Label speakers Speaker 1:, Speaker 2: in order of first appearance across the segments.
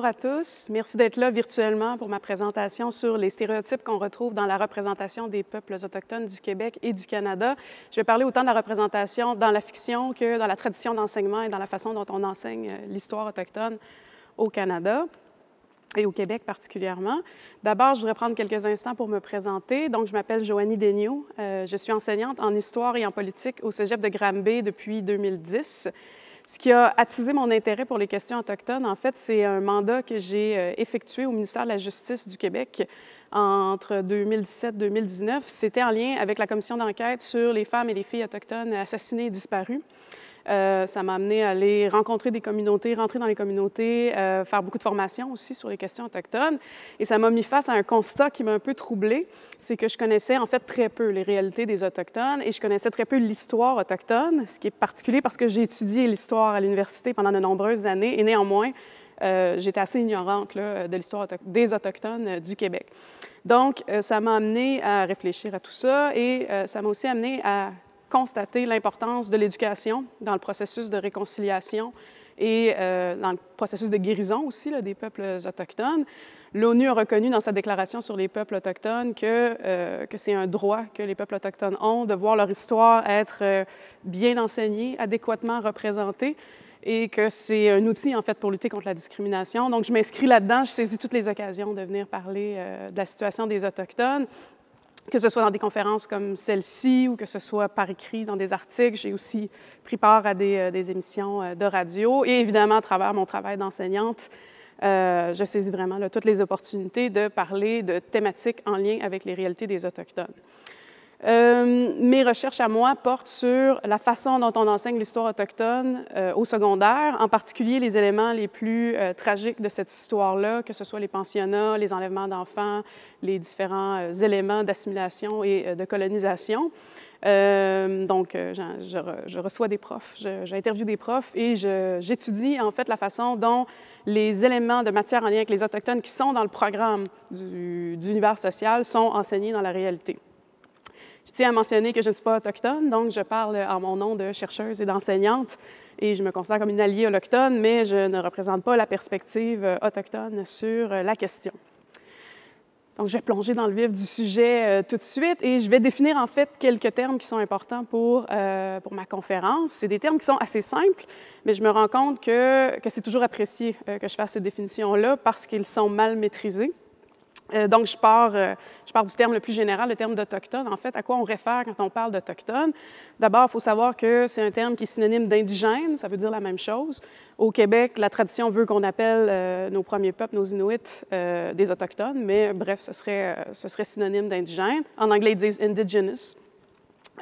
Speaker 1: bonjour à tous. Merci d'être là virtuellement pour ma présentation sur les stéréotypes qu'on retrouve dans la représentation des peuples autochtones du Québec et du Canada. Je vais parler autant de la représentation dans la fiction que dans la tradition d'enseignement et dans la façon dont on enseigne euh, l'histoire autochtone au Canada et au Québec particulièrement. D'abord, je voudrais prendre quelques instants pour me présenter. Donc, je m'appelle Joannie Degnaud. Euh, je suis enseignante en histoire et en politique au Cégep de Granby depuis 2010. Ce qui a attisé mon intérêt pour les questions autochtones, en fait, c'est un mandat que j'ai euh, effectué au ministère de la Justice du Québec entre 2017-2019. C'était en lien avec la commission d'enquête sur les femmes et les filles autochtones assassinées et disparues. Euh, ça m'a amené à aller rencontrer des communautés, rentrer dans les communautés, euh, faire beaucoup de formations aussi sur les questions autochtones. Et ça m'a mis face à un constat qui m'a un peu troublée, c'est que je connaissais en fait très peu les réalités des Autochtones et je connaissais très peu l'histoire autochtone, ce qui est particulier parce que j'ai étudié l'histoire à l'université pendant de nombreuses années et néanmoins, euh, j'étais assez ignorante là, de l'histoire des Autochtones du Québec. Donc, ça m'a amené à réfléchir à tout ça et ça m'a aussi amené à constater l'importance de l'éducation dans le processus de réconciliation et euh, dans le processus de guérison aussi des peuples autochtones. L'ONU a reconnu dans sa déclaration sur les peuples autochtones que, euh, que c'est un droit que les peuples autochtones ont de voir leur histoire être euh, bien enseignée, adéquatement représentée et que c'est un outil en fait pour lutter contre la discrimination. Donc je m'inscris là-dedans, je saisis toutes les occasions de venir parler de la situation des Autochtones que ce soit dans des conférences comme celle-ci ou que ce soit par écrit dans des articles. J'ai aussi pris part à des, euh, émissions euh, de radio et évidemment à travers mon travail d'enseignante. Euh, je saisis vraiment toutes les opportunités de parler de thématiques en lien avec les réalités des Autochtones. Euh, mes recherches à moi portent sur la façon dont on enseigne l'histoire autochtone euh, au secondaire, en particulier les éléments les plus euh, tragiques de cette histoire-là, que ce soit les pensionnats, les enlèvements d'enfants, les différents éléments d'assimilation et de colonisation. donc, je, reçois des profs, j'interviewe des profs et j'étudie en fait la façon dont les éléments de matière en lien avec les Autochtones qui sont dans le programme d'univers du, social sont enseignés dans la réalité. Je tiens à mentionner que je ne suis pas autochtone, donc je parle en mon nom de chercheuse et d'enseignante, et je me considère comme une alliée autochtone, mais je ne représente pas la perspective euh, autochtone sur euh, la question. Donc, je vais plonger dans le vif du sujet euh, tout de suite et je vais définir en fait quelques termes qui sont importants pour, pour ma conférence. C'est des termes qui sont assez simples, mais je me rends compte que, que c'est toujours apprécié que je fasse ces définitions-là parce qu'ils sont mal maîtrisés. Euh, donc, je pars, euh, je du terme le plus général, le terme d'Autochtone. En fait, à quoi on réfère quand on parle d'Autochtone? D'abord, il faut savoir que c'est un terme qui est synonyme d'indigène, ça veut dire la même chose. Au Québec, la tradition veut qu'on appelle euh, nos premiers peuples, nos Inuits, des Autochtones, mais bref, ce serait, ce serait synonyme d'indigène. En anglais, ils disent indigenous.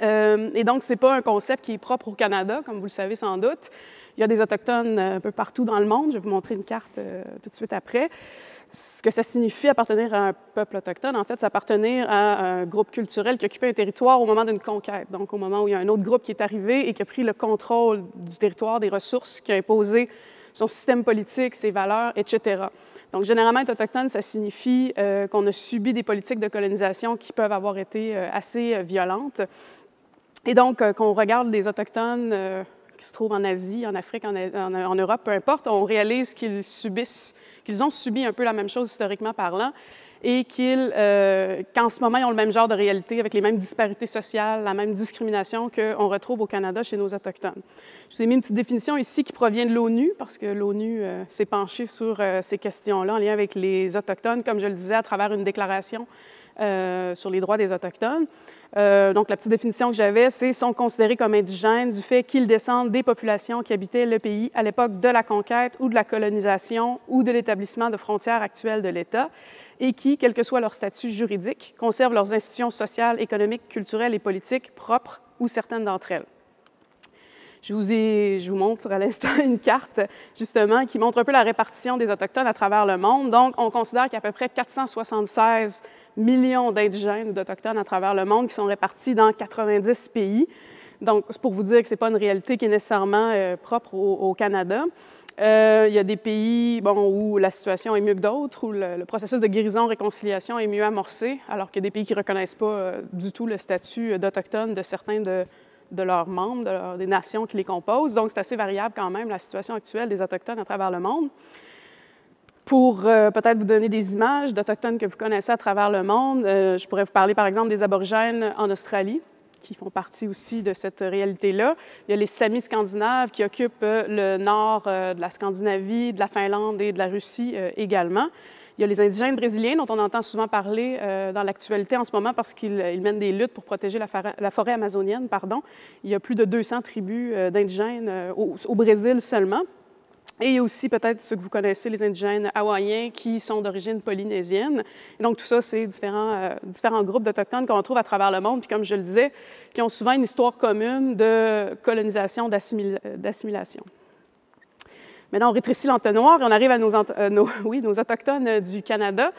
Speaker 1: et donc, ce n'est pas un concept qui est propre au Canada, comme vous le savez sans doute. Il y a des Autochtones un peu partout dans le monde. Je vais vous montrer une carte tout de suite après ce que ça signifie appartenir à un peuple autochtone, en fait, c'est appartenir à un groupe culturel qui occupait un territoire au moment d'une conquête, donc au moment où il y a un autre groupe qui est arrivé et qui a pris le contrôle du territoire, des ressources, qui a imposé son système politique, ses valeurs, etc. Donc, généralement, être autochtone, ça signifie euh, qu'on a subi des politiques de colonisation qui peuvent avoir été euh, assez euh, violentes. Et donc, qu'on regarde les Autochtones qui se trouvent en Asie, en Afrique, en, Europe, peu importe, on réalise qu'ils subissent, qu'ils ont subi un peu la même chose historiquement parlant et qu'ils, euh, qu'en ce moment, ils ont le même genre de réalité avec les mêmes disparités sociales, la même discrimination qu'on retrouve au Canada chez nos Autochtones. Je vous ai mis une petite définition ici qui provient de l'ONU, parce que l'ONU euh, s'est penchée sur euh, ces questions-là en lien avec les Autochtones, comme je le disais, à travers une déclaration euh, sur les droits des Autochtones. Euh, donc, la petite définition que j'avais, c'est sont considérés comme indigènes du fait qu'ils descendent des populations qui habitaient le pays à l'époque de la conquête ou de la colonisation ou de l'établissement de frontières actuelles de l'État et qui, quel que soit leur statut juridique, conservent leurs institutions sociales, économiques, culturelles et politiques propres ou certaines d'entre elles. Je vous, ai, je vous montre à l'instant une carte, justement, qui montre un peu la répartition des Autochtones à travers le monde. Donc, on considère qu'il y a à peu près 476 millions d'indigènes ou d'Autochtones à travers le monde qui sont répartis dans 90 pays. Donc, c'est pour vous dire que ce n'est pas une réalité qui est nécessairement euh, propre au, Canada. Euh, il y a des pays bon, où la situation est mieux que d'autres, où le, processus de guérison-réconciliation est mieux amorcé, alors qu'il y a des pays qui ne reconnaissent pas euh, du tout le statut d'Autochtone de certains de, de leurs membres, des nations qui les composent. Donc, c'est assez variable quand même la situation actuelle des Autochtones à travers le monde. Pour euh, peut-être vous donner des images d'Autochtones que vous connaissez à travers le monde, euh, je pourrais vous parler par exemple des Aborigènes en Australie, qui font partie aussi de cette réalité-là. Il y a les Samis scandinaves qui occupent euh, le nord de la Scandinavie, de la Finlande et de la Russie également. Il y a les indigènes brésiliens dont on entend souvent parler euh, dans l'actualité en ce moment parce qu'ils euh, mènent des luttes pour protéger la, forêt, amazonienne. Il y a plus de 200 tribus euh, d'indigènes au, Brésil seulement. Et aussi peut-être ceux que vous connaissez, les indigènes hawaïens qui sont d'origine polynésienne. donc tout ça, c'est différents, différents groupes d'Autochtones qu'on trouve à travers le monde, puis comme je le disais, qui ont souvent une histoire commune de colonisation, d'assimilation. Maintenant, on rétrécit l'entonnoir et on arrive à nos, euh, oui, nos Autochtones euh, du Canada.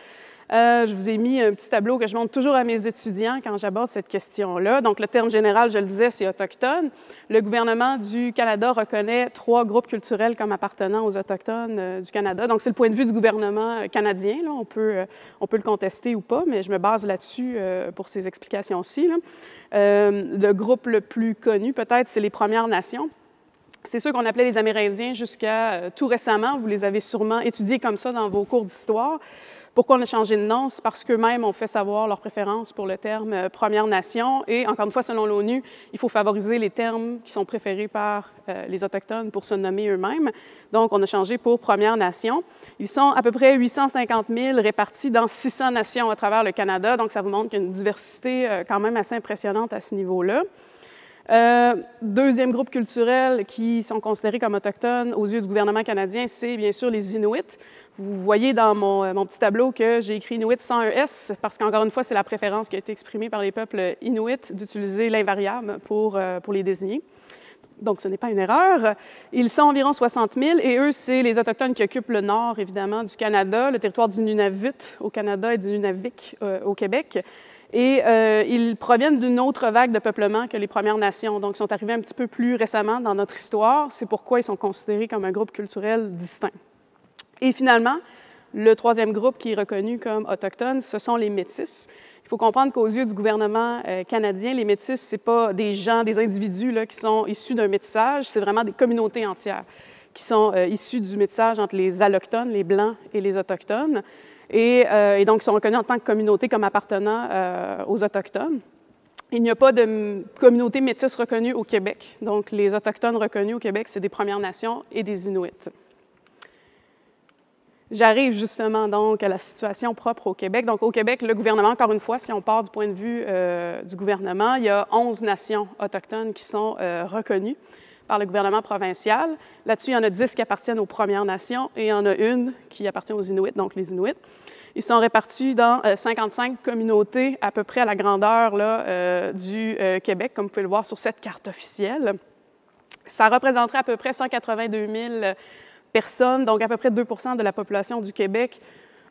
Speaker 1: Euh, je vous ai mis un petit tableau que je montre toujours à mes étudiants quand j'aborde cette question-là. Donc, le terme général, je le disais, c'est autochtone. Le gouvernement du Canada reconnaît trois groupes culturels comme appartenant aux Autochtones du Canada. Donc, c'est le point de vue du gouvernement canadien. On, peut, on peut le contester ou pas, mais je me base là-dessus pour ces explications-ci. le groupe le plus connu, peut-être, c'est les Premières Nations. C'est ceux qu'on appelait les Amérindiens jusqu'à euh, tout récemment. Vous les avez sûrement étudiés comme ça dans vos cours d'histoire. Pourquoi on a changé de nom? C'est parce qu'eux-mêmes ont fait savoir leur préférence pour le terme euh, Première Nation. Et encore une fois, selon l'ONU, il faut favoriser les termes qui sont préférés par euh, les Autochtones pour se nommer eux-mêmes. Donc, on a changé pour Première Nation. Ils sont à peu près 850 000 répartis dans 600 nations à travers le Canada. Donc, ça vous montre qu'il une diversité quand même assez impressionnante à ce niveau-là. Euh, deuxième groupe culturel qui sont considérés comme autochtones aux yeux du gouvernement canadien, c'est bien sûr les Inuits. Vous voyez dans euh, mon, petit tableau que j'ai écrit Inuit sans un S parce qu'encore une fois, c'est la préférence qui a été exprimée par les peuples Inuits d'utiliser l'invariable pour, euh, pour les désigner. Donc, ce n'est pas une erreur. Ils sont environ 60 000 et eux, c'est les Autochtones qui occupent le nord, évidemment, du Canada, le territoire du Nunavut au Canada et du Nunavik au Québec. Et euh, ils proviennent d'une autre vague de peuplement que les Premières Nations. Donc, ils sont arrivés un petit peu plus récemment dans notre histoire. C'est pourquoi ils sont considérés comme un groupe culturel distinct. Et finalement, le troisième groupe qui est reconnu comme autochtone, ce sont les Métis. Il faut comprendre qu'aux yeux du gouvernement euh, canadien, les Métis, ce n'est pas des gens, des individus qui sont issus d'un métissage, c'est vraiment des communautés entières qui sont euh, issues du métissage entre les allochtones, les Blancs et les Autochtones. Euh, et, donc, donc sont reconnus en tant que communauté comme appartenant euh, aux Autochtones. Il n'y a pas de communauté métisse reconnue au Québec. Donc, les Autochtones reconnus au Québec, c'est des Premières Nations et des Inuits. J'arrive justement donc à la situation propre au Québec. Donc, au Québec, le gouvernement, encore une fois, si on part du point de vue euh, du gouvernement, il y a 11 nations autochtones qui sont reconnues par le gouvernement provincial. Là-dessus, il y en a 10 qui appartiennent aux Premières Nations et il y en a une qui appartient aux Inuits, donc les Inuits. Ils sont répartis dans 55 euh, communautés à peu près à la grandeur là, euh, du euh, Québec, comme vous pouvez le voir sur cette carte officielle. Ça représenterait à peu près 182 000 personnes, donc à peu près 2 de la population du Québec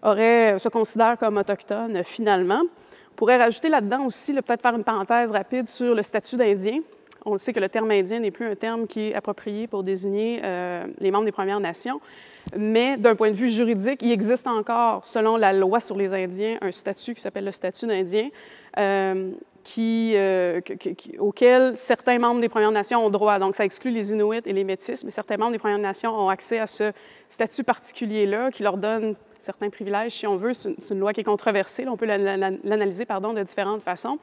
Speaker 1: aurait, se considère comme autochtone finalement. On pourrait rajouter là-dedans aussi, peut-être faire une parenthèse rapide sur le statut d'Indien on sait que le terme indien n'est plus un terme qui est approprié pour désigner euh, les membres des Premières Nations, mais d'un point de vue juridique, il existe encore, selon la loi sur les Indiens, un statut qui s'appelle le statut d'Indien, euh, euh, auquel certains membres des Premières Nations ont droit. Donc, ça exclut les Inuits et les Métis, mais certains membres des Premières Nations ont accès à ce statut particulier-là qui leur donne certains privilèges, si on veut. C'est une, loi qui est controversée. on peut l'analyser pardon, de différentes façons.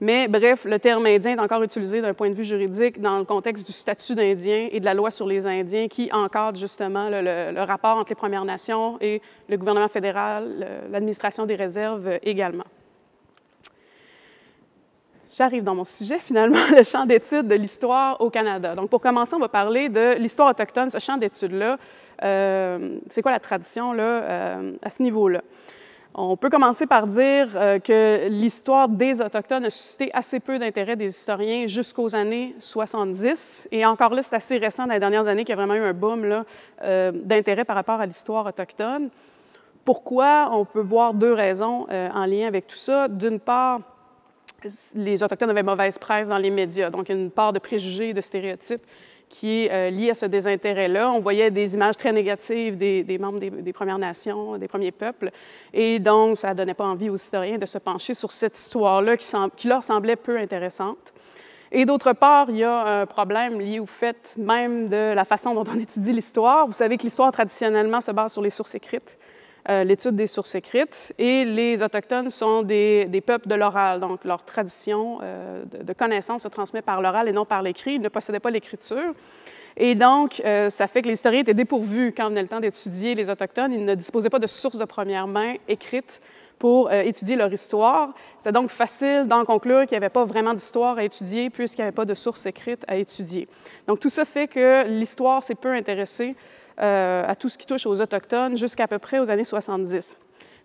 Speaker 1: Mais bref, le terme indien est encore utilisé d'un point de vue juridique dans le contexte du statut d'Indien et de la loi sur les Indiens qui encadre justement le, rapport entre les Premières Nations et le gouvernement fédéral, l'administration des réserves également. J'arrive dans mon sujet, finalement, le champ d'études de l'histoire au Canada. Donc, pour commencer, on va parler de l'histoire autochtone, ce champ détudes là euh, c'est quoi la tradition là, euh, à ce niveau-là? On peut commencer par dire euh, que l'histoire des Autochtones a suscité assez peu d'intérêt des historiens jusqu'aux années 70. Et encore là, c'est assez récent dans les dernières années qu'il y a vraiment eu un boom euh, d'intérêt par rapport à l'histoire autochtone. Pourquoi? On peut voir deux raisons euh, en lien avec tout ça. D'une part, les Autochtones avaient mauvaise presse dans les médias, donc une part de préjugés, de stéréotypes qui est euh, lié à ce désintérêt-là. On voyait des images très négatives des, membres des, Premières Nations, des premiers peuples, et donc ça ne donnait pas envie aux historiens de se pencher sur cette histoire-là qui, leur semblait peu intéressante. Et d'autre part, il y a un problème lié au fait même de la façon dont on étudie l'histoire. Vous savez que l'histoire traditionnellement se base sur les sources écrites. Euh, l'étude des sources écrites. Et les Autochtones sont des, peuples de l'oral, donc leur tradition euh, de, de, connaissance se transmet par l'oral et non par l'écrit. Ils ne possédaient pas l'écriture. Et donc, euh, ça fait que les historiens étaient dépourvus quand venait le temps d'étudier les Autochtones. Ils ne disposaient pas de sources de première main écrites pour étudier leur histoire. C'était donc facile d'en conclure qu'il n'y avait pas vraiment d'histoire à étudier puisqu'il n'y avait pas de sources écrites à étudier. Donc tout ça fait que l'histoire s'est peu intéressée euh, à tout ce qui touche aux Autochtones jusqu'à peu près aux années 70.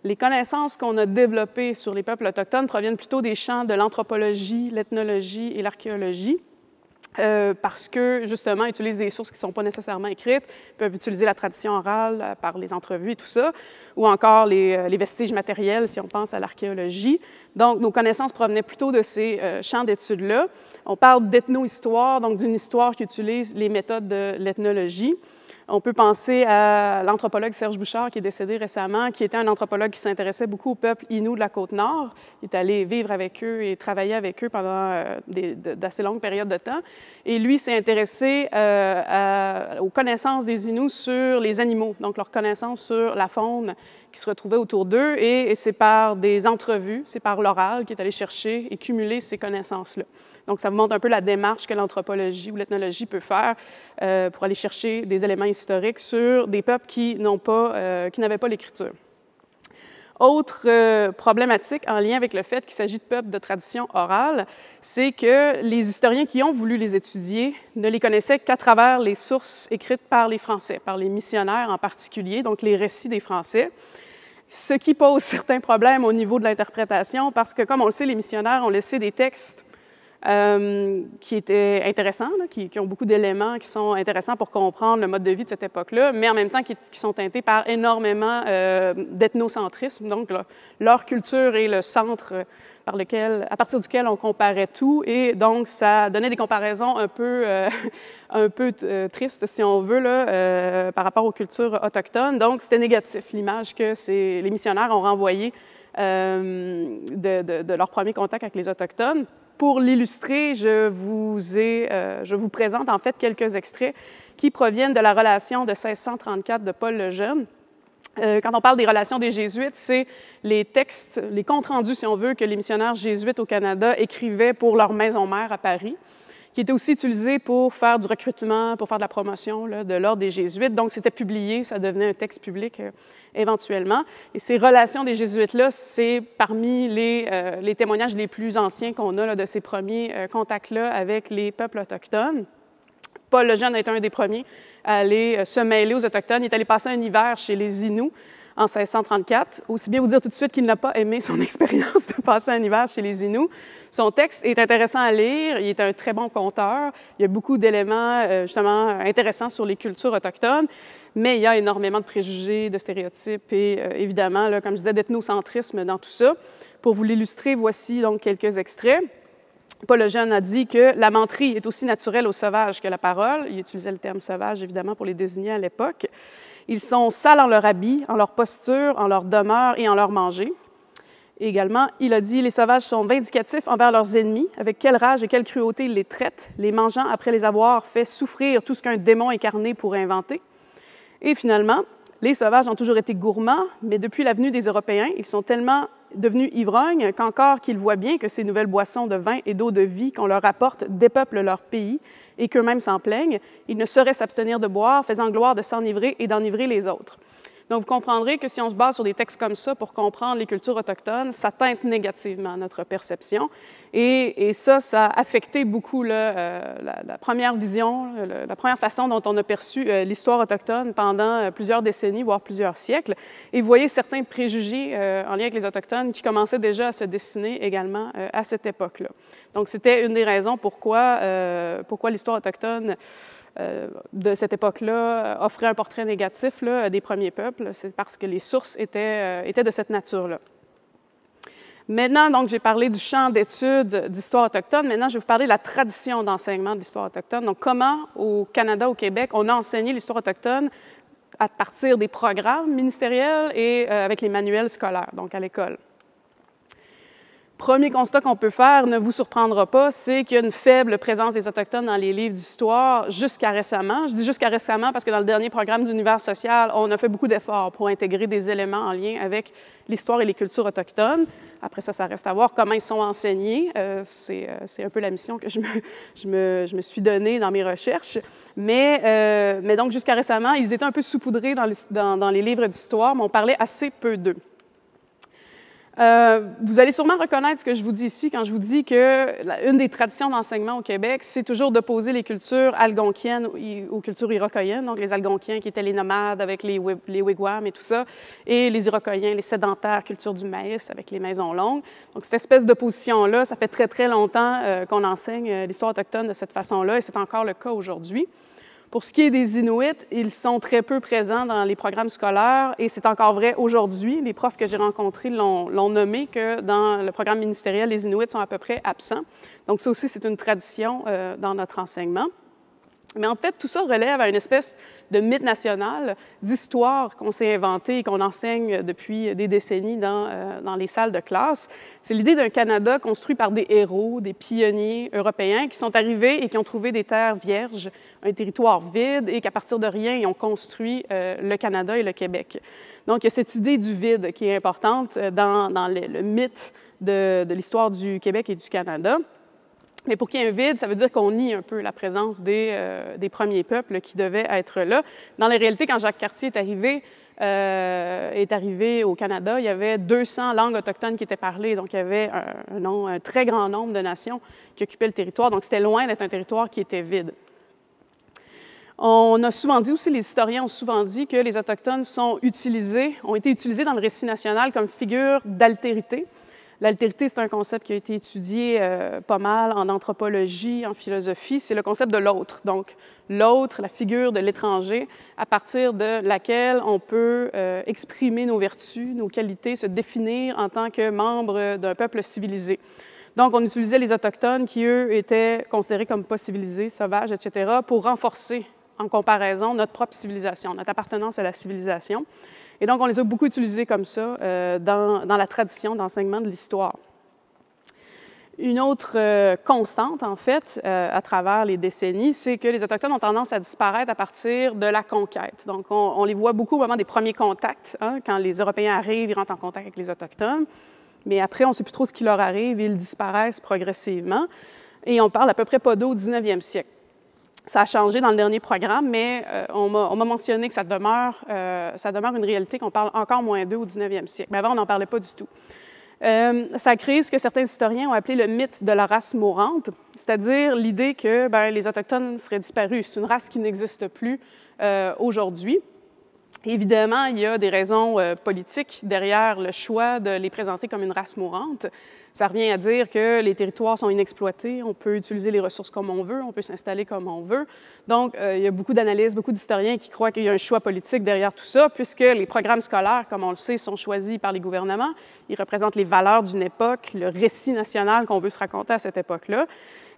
Speaker 1: Les connaissances qu'on a développées sur les peuples autochtones proviennent plutôt des champs de l'anthropologie, l'ethnologie et l'archéologie. Euh, parce que, justement, utilisent des sources qui ne sont pas nécessairement écrites, peuvent utiliser la tradition orale euh, par les entrevues et tout ça, ou encore les, vestiges matériels si on pense à l'archéologie. Donc, nos connaissances provenaient plutôt de ces champs d'études-là. On parle d'ethno-histoire, donc d'une histoire qui utilise les méthodes de l'ethnologie. On peut penser à l'anthropologue Serge Bouchard, qui est décédé récemment, qui était un anthropologue qui s'intéressait beaucoup au peuple Innu de la Côte-Nord. Il est allé vivre avec eux et travailler avec eux pendant euh, d'assez longues périodes de temps. Et lui s'est intéressé euh, aux connaissances des Innu sur les animaux, donc leur connaissance sur la faune qui se retrouvaient autour d'eux et, c'est par des entrevues, c'est par l'oral qui est allé chercher et cumuler ces connaissances-là. Donc, ça vous montre un peu la démarche que l'anthropologie ou l'ethnologie peut faire euh, pour aller chercher des éléments historiques sur des peuples qui n'ont pas, euh, qui n'avaient pas l'écriture. Autre euh, problématique en lien avec le fait qu'il s'agit de peuples de tradition orale, c'est que les historiens qui ont voulu les étudier ne les connaissaient qu'à travers les sources écrites par les Français, par les missionnaires en particulier, donc les récits des Français ce qui pose certains problèmes au niveau de l'interprétation parce que, comme on le sait, les missionnaires ont laissé des textes qui étaient intéressants, qui, ont beaucoup d'éléments qui sont intéressants pour comprendre le mode de vie de cette époque-là, mais en même temps qui, sont teintés par énormément euh, d'ethnocentrisme. Donc, leur culture est le centre par lequel, à partir duquel on comparait tout, et donc ça donnait des comparaisons un peu, euh, un peu euh, tristes, si on veut, là, par rapport aux cultures autochtones. Donc, c'était négatif l'image que les missionnaires ont renvoyée de leur premier contact avec les autochtones. Pour l'illustrer, euh, je vous, présente en fait quelques extraits qui proviennent de la relation de 1634 de Paul le Jeune. Euh, quand on parle des relations des jésuites, c'est les textes, les comptes rendus, si on veut, que les missionnaires jésuites au Canada écrivaient pour leur maison mère à Paris qui était aussi utilisé pour faire du recrutement, pour faire de la promotion de l'ordre des Jésuites. Donc, c'était publié, ça devenait un texte public euh, éventuellement. Et ces relations des Jésuites-là, c'est parmi les, euh, témoignages les plus anciens qu'on a de ces premiers euh, contacts-là avec les peuples autochtones. Paul le Jeune a été un des premiers à aller se mêler aux Autochtones. Il est allé passer un hiver chez les Inuits en 1634. Aussi bien vous dire tout de suite qu'il n'a pas aimé son expérience de passer un hiver chez les Inuits. Son texte est intéressant à lire, il est un très bon conteur, il y a beaucoup d'éléments euh, justement intéressants sur les cultures autochtones, mais il y a énormément de préjugés, de stéréotypes et euh, évidemment, comme je disais, d'ethnocentrisme dans tout ça. Pour vous l'illustrer, voici donc quelques extraits. Paul Lejeune a dit que la menterie est aussi naturelle au sauvage que la parole. Il utilisait le terme sauvage, évidemment, pour les désigner à l'époque. Ils sont sales en leur habit, en leur posture, en leur demeure et en leur manger. également, il a dit, les sauvages sont vindicatifs envers leurs ennemis, avec quelle rage et quelle cruauté ils les traitent, les mangeant après les avoir fait souffrir tout ce qu'un démon incarné pourrait inventer. Et finalement, les sauvages ont toujours été gourmands, mais depuis la venue des Européens, ils sont tellement devenu ivrogne, qu'encore qu'ils voient bien que ces nouvelles boissons de vin et d'eau de vie qu'on leur apporte dépeuplent leur pays et qu'eux-mêmes s'en plaignent, ils ne sauraient s'abstenir de boire, faisant gloire de s'enivrer et d'enivrer les autres. Donc, vous comprendrez que si on se base sur des textes comme ça pour comprendre les cultures autochtones, ça teinte négativement notre perception. Et, ça, ça a affecté beaucoup euh, la, première vision, la première façon dont on a perçu euh, l'histoire autochtone pendant euh, plusieurs décennies, voire plusieurs siècles. Et vous voyez certains préjugés en lien avec les Autochtones qui commençaient déjà à se dessiner également à cette époque-là. Donc, c'était une des raisons pourquoi, pourquoi l'histoire autochtone euh, de cette époque-là euh, offrait un portrait négatif des premiers peuples, c'est parce que les sources euh, étaient, de cette nature-là. Maintenant, donc, j'ai parlé du champ d'études d'histoire autochtone. Maintenant, je vais vous parler de la tradition d'enseignement d'histoire autochtone. Donc, comment au Canada, au Québec, on a enseigné l'histoire autochtone à partir des programmes ministériels et avec les manuels scolaires, donc à l'école. Premier constat qu'on peut faire, ne vous surprendra pas, c'est qu'il y a une faible présence des Autochtones dans les livres d'histoire jusqu'à récemment. Je dis jusqu'à récemment parce que dans le dernier programme d'univers social, on a fait beaucoup d'efforts pour intégrer des éléments en lien avec l'histoire et les cultures autochtones. Après ça, ça reste à voir comment ils sont enseignés. Euh, euh, c'est, un peu la mission que je me, je, me, suis donnée dans mes recherches. Mais, euh, mais donc, jusqu'à récemment, ils étaient un peu saupoudrés dans dans, dans les livres d'histoire, mais on parlait assez peu d'eux. Euh, vous allez sûrement reconnaître ce que je vous dis ici quand je vous dis que une des traditions d'enseignement au Québec, c'est toujours d'opposer les cultures algonquiennes aux, cultures iroquoiennes, donc les algonquiens qui étaient les nomades avec les, wigwams et tout ça, et les iroquoiens, les sédentaires, culture du maïs avec les maisons longues. Donc cette espèce d'opposition-là, ça fait très très longtemps euh, qu'on enseigne euh, l'histoire autochtone de cette façon-là et c'est encore le cas aujourd'hui. Pour ce qui est des Inuits, ils sont très peu présents dans les programmes scolaires et c'est encore vrai aujourd'hui. Les profs que j'ai rencontrés l'ont nommé que dans le programme ministériel, les Inuits sont à peu près absents. Donc ça aussi, c'est une tradition euh, dans notre enseignement. Mais en fait, tout ça relève à une espèce de mythe national, d'histoire qu'on s'est inventée et qu'on enseigne depuis des décennies euh, dans, les salles de classe. C'est l'idée d'un Canada construit par des héros, des pionniers européens qui sont arrivés et qui ont trouvé des terres vierges, un territoire vide et qu'à partir de rien, ils ont construit euh, le Canada et le Québec. Donc, il y a cette idée du vide qui est importante euh, dans, le, mythe de l'histoire du Québec et du Canada. Mais pour qu'il y ait un vide, ça veut dire qu'on nie un peu la présence des, euh, premiers peuples qui devaient être là. Dans la réalité, quand Jacques Cartier est arrivé, euh, est arrivé au Canada, il y avait 200 langues autochtones qui étaient parlées, donc il y avait un, très grand nombre de nations qui occupaient le territoire, donc c'était loin d'être un territoire qui était vide. On a souvent dit aussi, les historiens ont souvent dit que les Autochtones sont utilisés, ont été utilisés dans le récit national comme figure d'altérité, L'altérité, c'est un concept qui a été étudié euh, pas mal en anthropologie, en philosophie. C'est le concept de l'autre. Donc, l'autre, la figure de l'étranger, à partir de laquelle on peut euh, exprimer nos vertus, nos qualités, se définir en tant que membre d'un peuple civilisé. Donc, on utilisait les Autochtones qui, eux, étaient considérés comme pas civilisés, sauvages, etc., pour renforcer, en comparaison, notre propre civilisation, notre appartenance à la civilisation. Et donc, on les a beaucoup utilisés comme ça euh, dans, la tradition d'enseignement de l'histoire. Une autre euh, constante, en fait, euh, à travers les décennies, c'est que les Autochtones ont tendance à disparaître à partir de la conquête. Donc, on, les voit beaucoup au moment des premiers contacts. Hein, quand les Européens arrivent, ils rentrent en contact avec les Autochtones. Mais après, on ne sait plus trop ce qui leur arrive, ils disparaissent progressivement. Et on parle à peu près pas d'eau au 19e siècle. Ça a changé dans le dernier programme, mais euh, on m'a mentionné que ça demeure, euh, ça demeure une réalité qu'on parle encore moins d'eux au 19e siècle. Mais avant, on n'en parlait pas du tout. Euh, ça a créé ce que certains historiens ont appelé le mythe de la race mourante, c'est-à-dire l'idée que ben, les Autochtones seraient disparus. C'est une race qui n'existe plus aujourd'hui. Évidemment, il y a des raisons euh, politiques derrière le choix de les présenter comme une race mourante. Ça revient à dire que les territoires sont inexploités, on peut utiliser les ressources comme on veut, on peut s'installer comme on veut. Donc, euh, il y a beaucoup d'analystes, beaucoup d'historiens qui croient qu'il y a un choix politique derrière tout ça, puisque les programmes scolaires, comme on le sait, sont choisis par les gouvernements. Ils représentent les valeurs d'une époque, le récit national qu'on veut se raconter à cette époque-là.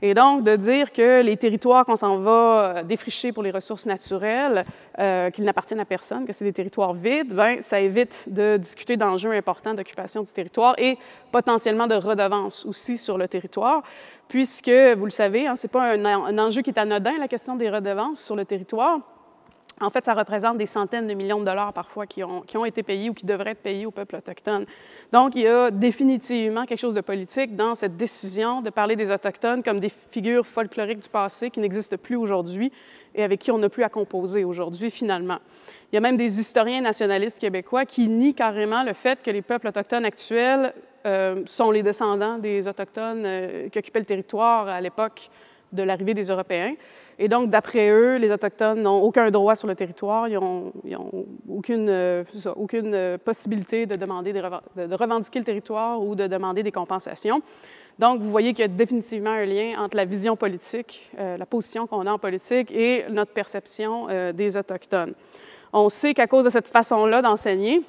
Speaker 1: Et donc, de dire que les territoires qu'on s'en va euh, défricher pour les ressources naturelles, euh, qu'ils n'appartiennent à personne, que c'est des territoires vides, ben, ça évite de discuter d'enjeux importants d'occupation du territoire et potentiellement de redevances aussi sur le territoire, puisque, vous le savez, hein, ce n'est pas un enjeu qui est anodin, la question des redevances sur le territoire. En fait, ça représente des centaines de millions de dollars parfois qui ont, été payés ou qui devraient être payés aux peuples autochtones. Donc, il y a définitivement quelque chose de politique dans cette décision de parler des Autochtones comme des figures folkloriques du passé qui n'existent plus aujourd'hui et avec qui on n'a plus à composer aujourd'hui finalement. Il y a même des historiens nationalistes québécois qui nient carrément le fait que les peuples autochtones actuels euh, sont les descendants des Autochtones euh, qui occupaient le territoire à l'époque de l'arrivée des Européens. Et donc, d'après eux, les Autochtones n'ont aucun droit sur le territoire, ils n'ont aucune, euh, euh, possibilité de, demander de revendiquer le territoire ou de demander des compensations. Donc, vous voyez qu'il y a définitivement un lien entre la vision politique, euh, la position qu'on a en politique et notre perception des Autochtones. On sait qu'à cause de cette façon-là d'enseigner,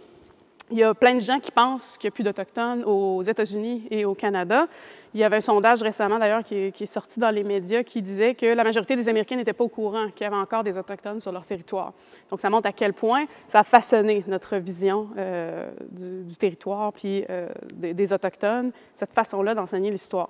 Speaker 1: il y a plein de gens qui pensent qu'il n'y a plus d'Autochtones aux États-Unis et au Canada. Il y avait un sondage récemment, d'ailleurs, qui, est sorti dans les médias qui disait que la majorité des Américains n'étaient pas au courant qu'il y avait encore des Autochtones sur leur territoire. Donc, ça montre à quel point ça a façonné notre vision euh, du, territoire puis euh, des Autochtones, cette façon-là d'enseigner l'histoire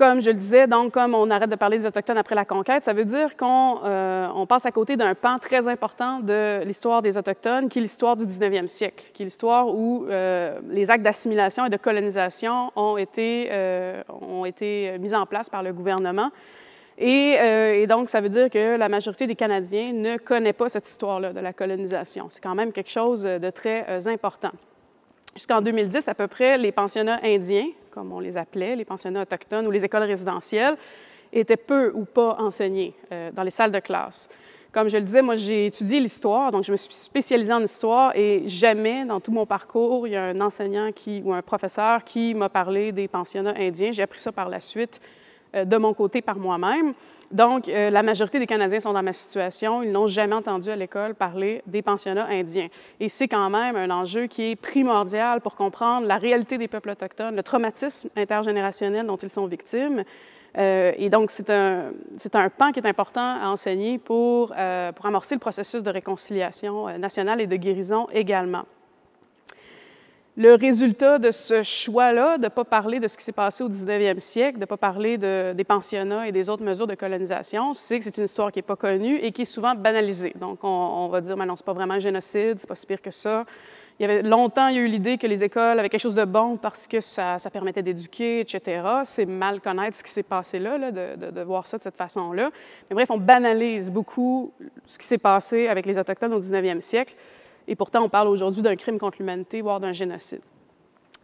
Speaker 1: comme je le disais, donc comme on arrête de parler des Autochtones après la conquête, ça veut dire qu'on euh, passe à côté d'un pan très important de l'histoire des Autochtones, qui est l'histoire du 19e siècle, qui est l'histoire où euh, les actes d'assimilation et de colonisation ont été, euh, ont été mis en place par le gouvernement. Et, et, donc, ça veut dire que la majorité des Canadiens ne connaît pas cette histoire-là de la colonisation. C'est quand même quelque chose de très important jusqu'en 2010 à peu près, les pensionnats indiens, comme on les appelait, les pensionnats autochtones ou les écoles résidentielles, étaient peu ou pas enseignés euh, dans les salles de classe. Comme je le disais, moi, j'ai étudié l'histoire, donc je me suis spécialisée en histoire et jamais dans tout mon parcours, il y a un enseignant qui, ou un professeur qui m'a parlé des pensionnats indiens. J'ai appris ça par la suite euh, de mon côté par moi-même. Donc, euh, la majorité des Canadiens sont dans ma situation. Ils n'ont jamais entendu à l'école parler des pensionnats indiens. Et c'est quand même un enjeu qui est primordial pour comprendre la réalité des peuples autochtones, le traumatisme intergénérationnel dont ils sont victimes. Euh, et donc, c'est un, un, pan qui est important à enseigner pour amorcer le processus de réconciliation nationale et de guérison également. Le résultat de ce choix-là, de ne pas parler de ce qui s'est passé au 19e siècle, de ne pas parler des pensionnats et des autres mesures de colonisation, c'est que c'est une histoire qui n'est pas connue et qui est souvent banalisée. Donc, on, va dire, mais non, ce pas vraiment un génocide, c'est pas si pire que ça. Il y avait longtemps, il y a eu l'idée que les écoles avaient quelque chose de bon parce que ça, permettait d'éduquer, etc. C'est mal connaître ce qui s'est passé là, de, de, voir ça de cette façon-là. Mais bref, on banalise beaucoup ce qui s'est passé avec les Autochtones au 19e siècle et pourtant, on parle aujourd'hui d'un crime contre l'humanité, voire d'un génocide.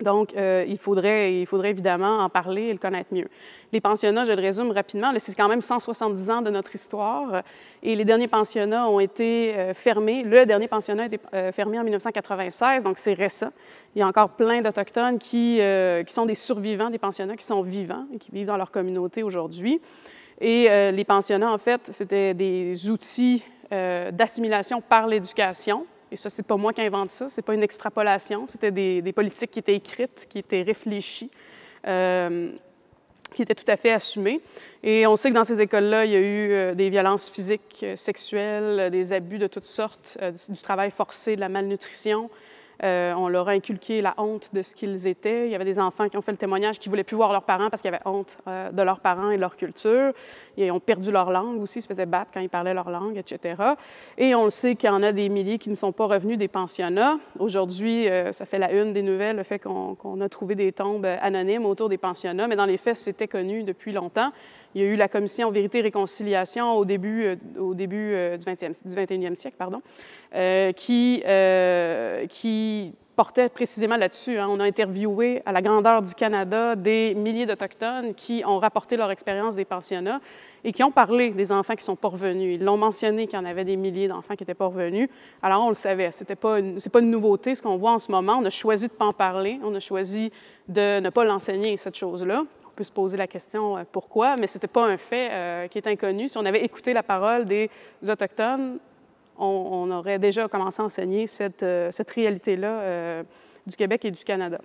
Speaker 1: Donc, euh, il, faudrait, il faudrait évidemment en parler et le connaître mieux. Les pensionnats, je le résume rapidement, c'est quand même 170 ans de notre histoire et les derniers pensionnats ont été euh, fermés. Le dernier pensionnat a été euh, fermé en 1996, donc c'est récent. Il y a encore plein d'Autochtones qui, qui sont des survivants des pensionnats, qui sont vivants et qui vivent dans leur communauté aujourd'hui. Et les pensionnats, en fait, c'était des outils d'assimilation par l'éducation et ça, c'est pas moi qui invente ça, c'est pas une extrapolation, c'était des, politiques qui étaient écrites, qui étaient réfléchies, euh, qui étaient tout à fait assumées. Et on sait que dans ces écoles-là, il y a eu euh, des violences physiques, euh, sexuelles, des abus de toutes sortes, du travail forcé, de la malnutrition, euh, on leur a inculqué la honte de ce qu'ils étaient. Il y avait des enfants qui ont fait le témoignage qui voulaient plus voir leurs parents parce qu'ils avaient honte euh, de leurs parents et de leur culture. Ils ont perdu leur langue aussi, ils se faisaient battre quand ils parlaient leur langue, etc. Et on sait qu'il y en a des milliers qui ne sont pas revenus des pensionnats. Aujourd'hui, euh, ça fait la une des nouvelles, le fait qu'on a trouvé des tombes anonymes autour des pensionnats, mais dans les faits, c'était connu depuis longtemps. Il y a eu la commission Vérité et Réconciliation au début, du, 20 21e siècle, pardon, qui, qui portait précisément là-dessus. Hein. On a interviewé à la grandeur du Canada des milliers d'Autochtones qui ont rapporté leur expérience des pensionnats et qui ont parlé des enfants qui sont pas revenus. Ils l'ont mentionné qu'il y en avait des milliers d'enfants qui n'étaient pas revenus. Alors, on le savait. Ce n'est pas, une, pas une nouveauté, ce qu'on voit en ce moment. On a choisi de ne pas en parler. On a choisi de ne pas l'enseigner, cette chose-là. On peut se poser la question euh, pourquoi, mais ce n'était pas un fait euh, qui est inconnu. Si on avait écouté la parole des Autochtones, on, aurait déjà commencé à enseigner cette, euh, réalité-là euh, du Québec et du Canada.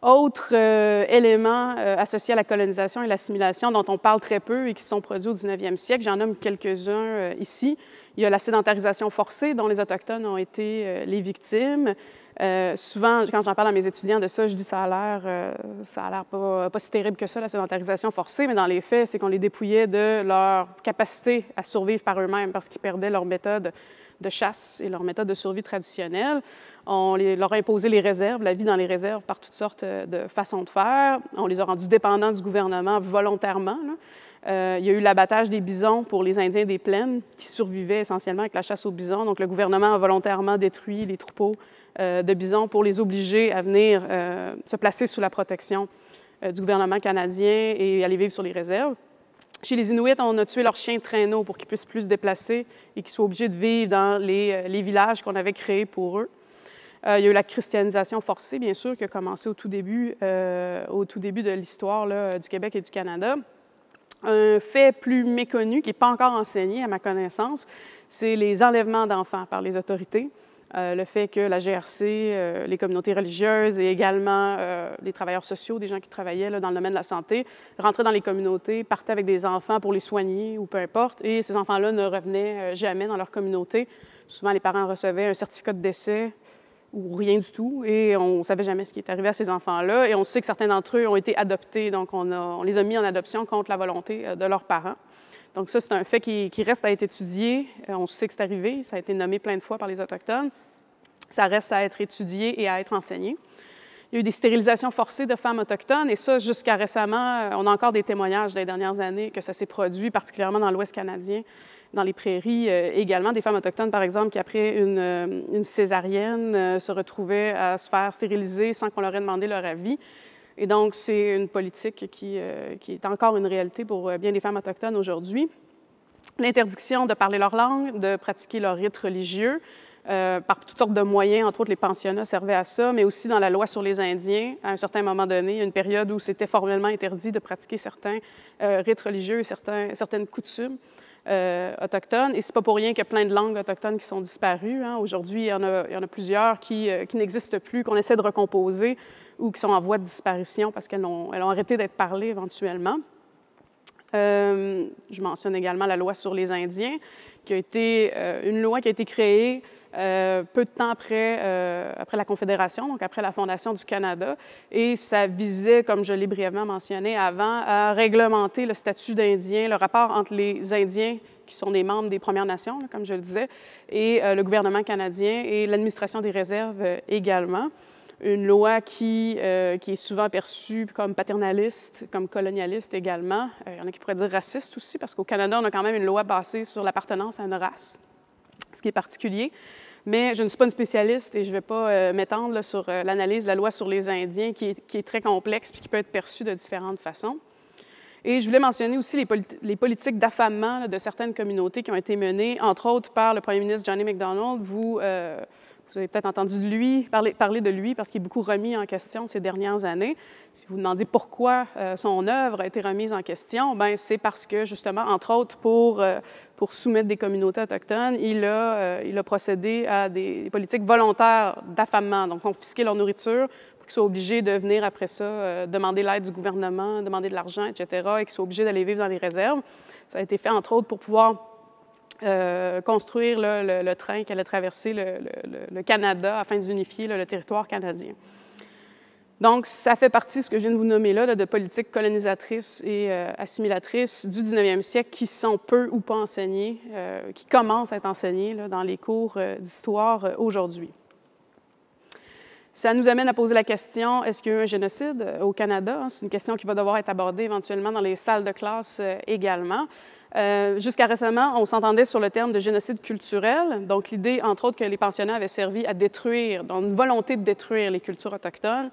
Speaker 1: Autre euh, élément associé à la colonisation et l'assimilation dont on parle très peu et qui sont produits au 19e siècle, j'en nomme quelques-uns ici. Il y a la sédentarisation forcée dont les Autochtones ont été euh, les victimes. Euh, souvent, quand j'en parle à mes étudiants de ça, je dis ça a l'air, euh, ça a l'air pas, si terrible que ça, la sédentarisation forcée, mais dans les faits, c'est qu'on les dépouillait de leur capacité à survivre par eux-mêmes parce qu'ils perdaient leur méthode de chasse et leur méthode de survie traditionnelle. On les, leur a imposé les réserves, la vie dans les réserves par toutes sortes de façons de faire. On les a rendus dépendants du gouvernement volontairement. Là. Euh, il y a eu l'abattage des bisons pour les Indiens des plaines, qui survivaient essentiellement avec la chasse aux bisons. Donc, le gouvernement a volontairement détruit les troupeaux euh, de bisons pour les obliger à venir euh, se placer sous la protection du gouvernement canadien et aller vivre sur les réserves. Chez les Inuits, on a tué leurs chiens traîneaux pour qu'ils puissent plus se déplacer et qu'ils soient obligés de vivre dans les, villages qu'on avait créés pour eux. il y a eu la christianisation forcée, bien sûr, qui a commencé au tout début, au tout début de l'histoire du Québec et du Canada. Un fait plus méconnu, qui n'est pas encore enseigné à ma connaissance, c'est les enlèvements d'enfants par les autorités. Euh, le fait que la GRC, euh, les communautés religieuses et également euh, les travailleurs sociaux, des gens qui travaillaient dans le domaine de la santé, rentraient dans les communautés, partaient avec des enfants pour les soigner ou peu importe, et ces enfants-là ne revenaient jamais dans leur communauté. Souvent, les parents recevaient un certificat de décès ou rien du tout. Et on ne savait jamais ce qui est arrivé à ces enfants-là. Et on sait que certains d'entre eux ont été adoptés, donc on, les a mis en adoption contre la volonté euh, de leurs parents. Donc ça, c'est un fait qui, qui, reste à être étudié. Euh, on sait que c'est arrivé, ça a été nommé plein de fois par les Autochtones. Ça reste à être étudié et à être enseigné. Il y a eu des stérilisations forcées de femmes autochtones, et ça, jusqu'à récemment, euh, on a encore des témoignages des dernières années que ça s'est produit, particulièrement dans l'Ouest canadien, dans les prairies euh, également, des femmes autochtones, par exemple, qui après une, euh, césarienne euh, se retrouvaient à se faire stériliser sans qu'on leur ait demandé leur avis. Et donc, c'est une politique qui, est encore une réalité pour bien des femmes autochtones aujourd'hui. L'interdiction de parler leur langue, de pratiquer leur rite religieux, par toutes sortes de moyens, entre autres les pensionnats servaient à ça, mais aussi dans la loi sur les Indiens, à un certain moment donné, une période où c'était formellement interdit de pratiquer certains rites religieux certains, certaines coutumes. Euh, autochtones. Et c'est pas pour rien qu'il y a plein de langues autochtones qui sont disparues. Hein. Aujourd'hui, il, y en a plusieurs euh, qui, n'existent plus, qu'on essaie de recomposer ou qui sont en voie de disparition parce qu'elles ont, arrêté d'être parlées éventuellement. Euh, je mentionne également la loi sur les Indiens, qui a été une loi qui a été créée euh, peu de temps euh, après, la Confédération, donc après la fondation du Canada. Et ça visait, comme je l'ai brièvement mentionné avant, à réglementer le statut d'Indien, le rapport entre les Indiens qui sont des membres des Premières Nations, comme je le disais, et euh, le gouvernement canadien et l'administration des réserves également une loi qui, est souvent perçue comme paternaliste, comme colonialiste également. il y en a qui pourraient dire raciste aussi, parce qu'au Canada, on a quand même une loi basée sur l'appartenance à une race ce qui est particulier. Mais je ne suis pas une spécialiste et je ne vais pas euh, m'étendre sur euh, l'analyse de la loi sur les Indiens qui est, très complexe et qui peut être perçue de différentes façons. Et je voulais mentionner aussi les, politiques d'affamement de certaines communautés qui ont été menées, entre autres par le premier ministre Johnny MacDonald. Vous, euh, vous avez peut-être entendu lui, parler, parler, de lui parce qu'il est beaucoup remis en question ces dernières années. Si vous demandez pourquoi euh, son œuvre a été remise en question, ben c'est parce que justement, entre autres, pour, euh, pour soumettre des communautés autochtones, il a, euh, il a procédé à des, des politiques volontaires d'affamement, donc confisquer leur nourriture pour qu'ils soient obligés de venir après ça demander l'aide du gouvernement, demander de l'argent, etc., et qu'ils soient obligés d'aller vivre dans les réserves. Ça a été fait entre autres pour pouvoir euh, construire le, train qui allait traverser le, Canada afin d'unifier le territoire canadien. Donc, ça fait partie de ce que je viens de vous nommer là, de politiques colonisatrices et euh, assimilatrices du 19e siècle qui sont peu ou pas enseignées, euh, qui commencent à être enseignées dans les cours d'histoire aujourd'hui. Ça nous amène à poser la question est-ce qu'il y a eu un génocide au Canada C'est une question qui va devoir être abordée éventuellement dans les salles de classe également. Euh, jusqu'à récemment, on s'entendait sur le terme de génocide culturel, donc l'idée, entre autres, que les pensionnats avaient servi à détruire, donc une volonté de détruire les cultures autochtones.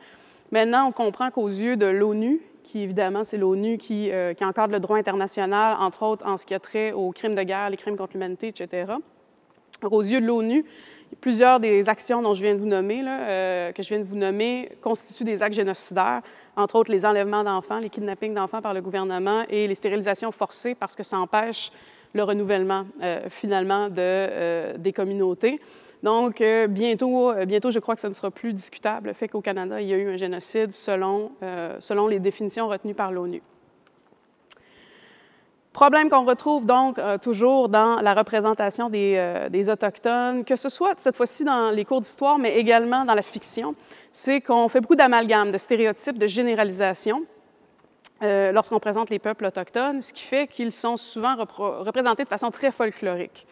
Speaker 1: Maintenant, on comprend qu'aux yeux de l'ONU, qui évidemment, c'est l'ONU qui, euh, encadre le droit international, entre autres en ce qui a trait aux crimes de guerre, les crimes contre l'humanité, etc. aux yeux de l'ONU, plusieurs des actions dont je viens de vous nommer, euh, que je viens de vous nommer, constituent des actes génocidaires, entre autres les enlèvements d'enfants, les kidnappings d'enfants par le gouvernement et les stérilisations forcées parce que ça empêche le renouvellement euh, finalement de, euh, des communautés. Donc, bientôt, bientôt, je crois que ce ne sera plus discutable, le fait qu'au Canada, il y a eu un génocide selon, selon les définitions retenues par l'ONU. Problème qu'on retrouve donc euh, toujours dans la représentation euh, des, Autochtones, que ce soit cette fois-ci dans les cours d'histoire, mais également dans la fiction, c'est qu'on fait beaucoup d'amalgames, de stéréotypes, de généralisations euh, lorsqu'on présente les peuples autochtones, ce qui fait qu'ils sont souvent représentés de façon très folklorique.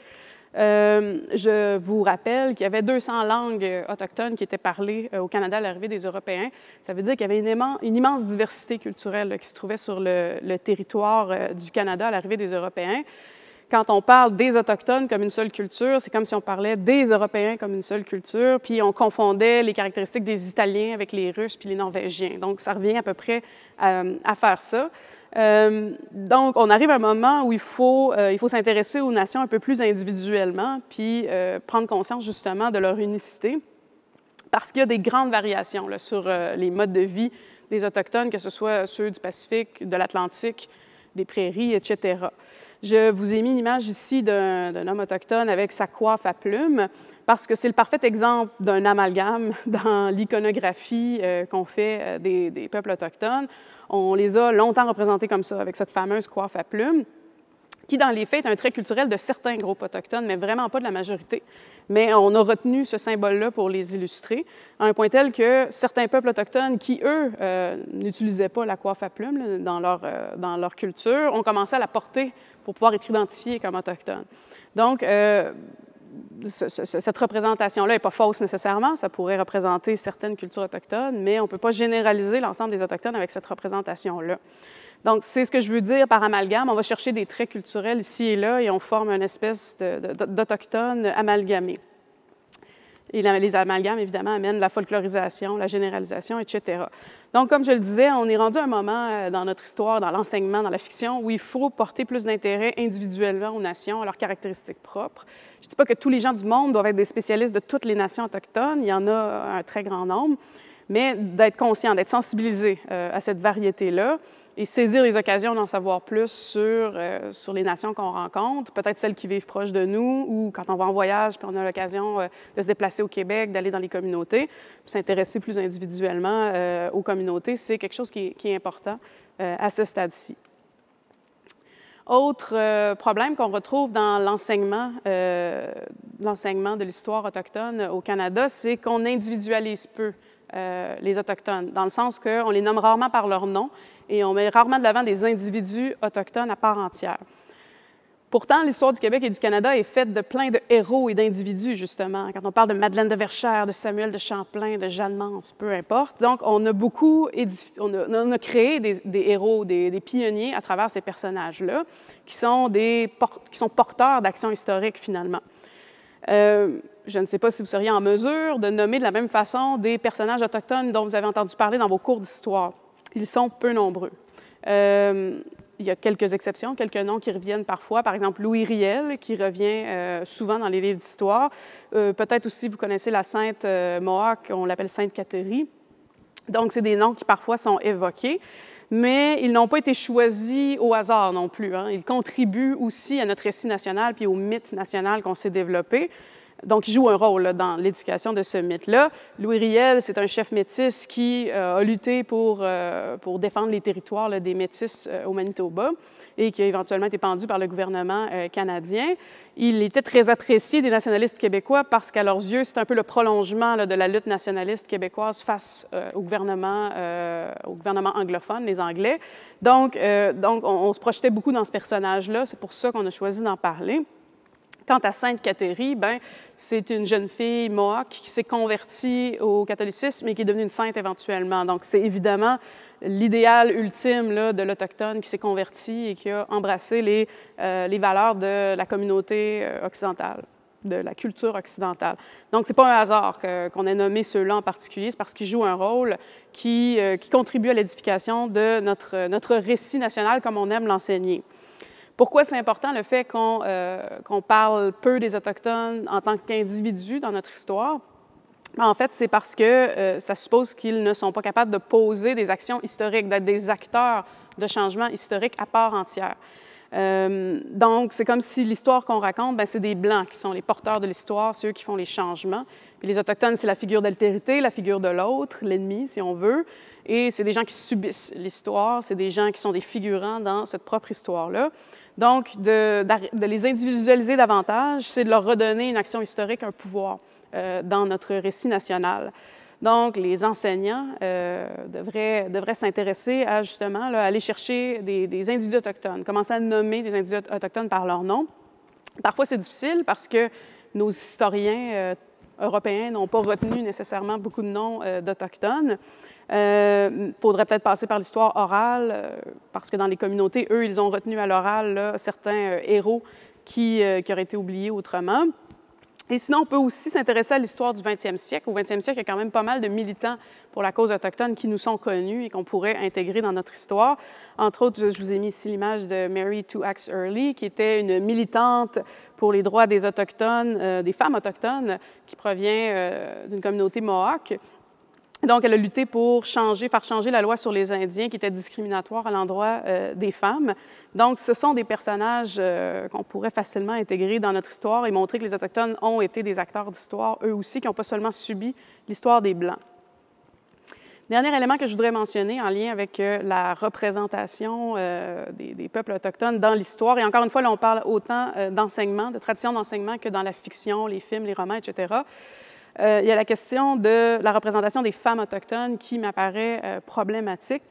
Speaker 1: Euh, je vous rappelle qu'il y avait 200 langues euh, autochtones qui étaient parlées euh, au Canada à l'arrivée des Européens. Ça veut dire qu'il y avait une, immense, diversité culturelle qui se trouvait sur le, territoire du Canada à l'arrivée des Européens quand on parle des Autochtones comme une seule culture, c'est comme si on parlait des Européens comme une seule culture, puis on confondait les caractéristiques des Italiens avec les Russes puis les Norvégiens. Donc, ça revient à peu près à faire ça. Euh, donc, on arrive à un moment où euh, il faut, s'intéresser aux nations un peu plus individuellement, puis euh, prendre conscience justement de leur unicité, parce qu'il y a des grandes variations sur les modes de vie des Autochtones, que ce soit ceux du Pacifique, de l'Atlantique, des prairies, etc. Je vous ai mis une image ici d'un homme autochtone avec sa coiffe à plumes, parce que c'est le parfait exemple d'un amalgame dans l'iconographie qu'on fait des peuples autochtones. On les a longtemps représentés comme ça, avec cette fameuse coiffe à plumes qui, dans les faits, est un trait culturel de certains groupes autochtones, mais vraiment pas de la majorité. Mais on a retenu ce symbole-là pour les illustrer, à un point tel que certains peuples autochtones qui, eux, euh, n'utilisaient pas la coiffe à plumes dans, leur, euh, dans leur culture, ont commencé à la porter pour pouvoir être identifiés comme autochtones. Donc, euh, cette représentation-là n'est pas fausse nécessairement, ça pourrait représenter certaines cultures autochtones, mais on ne peut pas généraliser l'ensemble des Autochtones avec cette représentation-là. Donc, c'est ce que je veux dire par amalgame. On va chercher des traits culturels ici et là et on forme une espèce d'Autochtone amalgamé. Et les amalgames, évidemment, amènent la folklorisation, la généralisation, etc. Donc, comme je le disais, on est rendu à un moment euh, dans notre histoire, dans l'enseignement, dans la fiction, où il faut porter plus d'intérêt individuellement aux nations, à leurs caractéristiques propres. Je ne dis pas que tous les gens du monde doivent être des spécialistes de toutes les nations autochtones. Il y en a euh, un très grand nombre mais d'être conscient, d'être sensibilisé euh, à cette variété-là et saisir les occasions d'en savoir plus sur, euh, sur les nations qu'on rencontre, peut-être celles qui vivent proches de nous ou quand on va en voyage, puis on a l'occasion euh, de se déplacer au Québec, d'aller dans les communautés, puis s'intéresser plus individuellement euh, aux communautés, c'est quelque chose qui, qui est important à ce stade-ci. Autre problème qu'on retrouve dans l'enseignement, l'enseignement de l'histoire autochtone au Canada, c'est qu'on individualise peu euh, les Autochtones, dans le sens qu'on les nomme rarement par leur nom et on met rarement de l'avant des individus autochtones à part entière. Pourtant, l'histoire du Québec et du Canada est faite de plein de héros et d'individus, justement. Quand on parle de Madeleine de Verchères, de Samuel de Champlain, de Jeanne Mance, peu importe. Donc, on a beaucoup, a, créé des, héros, des, pionniers à travers ces personnages-là, qui qui sont porteurs d'actions historiques, finalement. Euh, je ne sais pas si vous seriez en mesure de nommer de la même façon des personnages autochtones dont vous avez entendu parler dans vos cours d'histoire. Ils sont peu nombreux. Euh, il y a quelques exceptions, quelques noms qui reviennent parfois. Par exemple, Louis Riel, qui revient euh, souvent dans les livres d'histoire. Peut-être aussi vous connaissez la sainte Mohawk, on l'appelle Sainte Catherine. Donc, c'est des noms qui parfois sont évoqués mais ils n'ont pas été choisis au hasard non plus. Hein. Ils contribuent aussi à notre récit national puis au mythe national qu'on s'est développé donc, il joue un rôle dans l'éducation de ce mythe-là. Louis Riel, c'est un chef métis qui euh, a lutté euh, pour, défendre les territoires des métis euh, au Manitoba et qui a éventuellement été pendu par le gouvernement canadien. Il était très apprécié des nationalistes québécois parce qu'à leurs yeux, c'est un peu le prolongement de la lutte nationaliste québécoise face au, gouvernement, au gouvernement anglophone, les Anglais. Donc, on se projetait beaucoup dans ce personnage-là. C'est pour ça qu'on a choisi d'en parler. Quant à Sainte Catherine, ben, c'est une jeune fille mohawk qui s'est convertie au catholicisme et qui est devenue une sainte éventuellement. Donc, c'est évidemment l'idéal ultime de l'Autochtone qui s'est converti et qui a embrassé les, euh, valeurs de la communauté euh, occidentale de la culture occidentale. Donc, ce n'est pas un hasard qu'on ait nommé ceux-là en particulier, c'est parce qu'ils jouent un rôle qui, euh, contribue à l'édification de notre récit national comme on aime l'enseigner. Pourquoi c'est important le fait euh, qu'on parle peu des Autochtones en tant qu'individus dans notre histoire? Ben, en fait, c'est parce que euh, ça suppose qu'ils ne sont pas capables de poser des actions historiques, d'être des acteurs de changements historiques à part entière. Euh, donc, c'est comme si l'histoire qu'on raconte, ben, c'est des Blancs qui sont les porteurs de l'histoire, ceux qui font les changements. Puis les Autochtones, c'est la figure d'altérité, la figure de l'autre, l'ennemi, si on veut. Et c'est des gens qui subissent l'histoire, c'est des gens qui sont des figurants dans cette propre histoire-là. Donc, de, de les individualiser davantage, c'est de leur redonner une action historique, un pouvoir euh, dans notre récit national. Donc, les enseignants euh, devraient, devraient s'intéresser à justement aller chercher des, individus autochtones, commencer à nommer des individus autochtones par leur nom. Parfois, c'est difficile parce que nos historiens euh, européens n'ont pas retenu nécessairement beaucoup de noms euh, d'Autochtones. Il euh, faudrait peut-être passer par l'histoire orale, euh, parce que dans les communautés, eux, ils ont retenu à l'oral certains héros qui, auraient été oubliés autrement. Et sinon, on peut aussi s'intéresser à l'histoire du 20e siècle. Au 20e siècle, il y a quand même pas mal de militants pour la cause autochtone qui nous sont connus et qu'on pourrait intégrer dans notre histoire. Entre autres, je vous ai mis ici l'image de Mary Two Axe Early, qui était une militante pour les droits des autochtones, euh, des femmes autochtones, qui provient euh, d'une communauté mohawk donc, elle a lutté pour changer, faire changer la loi sur les Indiens qui était discriminatoire à l'endroit euh, des femmes. Donc, ce sont des personnages euh, qu'on pourrait facilement intégrer dans notre histoire et montrer que les Autochtones ont été des acteurs d'histoire, eux aussi, qui n'ont pas seulement subi l'histoire des Blancs. Dernier élément que je voudrais mentionner en lien avec euh, la représentation des, peuples autochtones dans l'histoire, et encore une fois, on parle autant d'enseignement, de tradition d'enseignement que dans la fiction, les films, les romans, etc. Euh, il y a la question de la représentation des femmes autochtones qui m'apparaît euh, problématique.